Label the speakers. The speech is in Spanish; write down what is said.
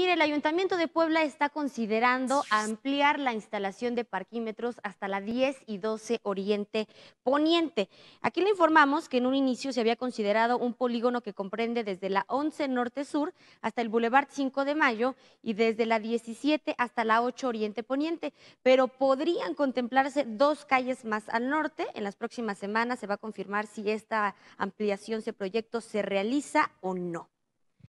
Speaker 1: Mire, el Ayuntamiento de Puebla está considerando ampliar la instalación de parquímetros hasta la 10 y 12 Oriente Poniente. Aquí le informamos que en un inicio se había considerado un polígono que comprende desde la 11 Norte Sur hasta el Boulevard 5 de Mayo y desde la 17 hasta la 8 Oriente Poniente, pero podrían contemplarse dos calles más al norte. En las próximas semanas se va a confirmar si esta ampliación, ese proyecto se realiza
Speaker 2: o no.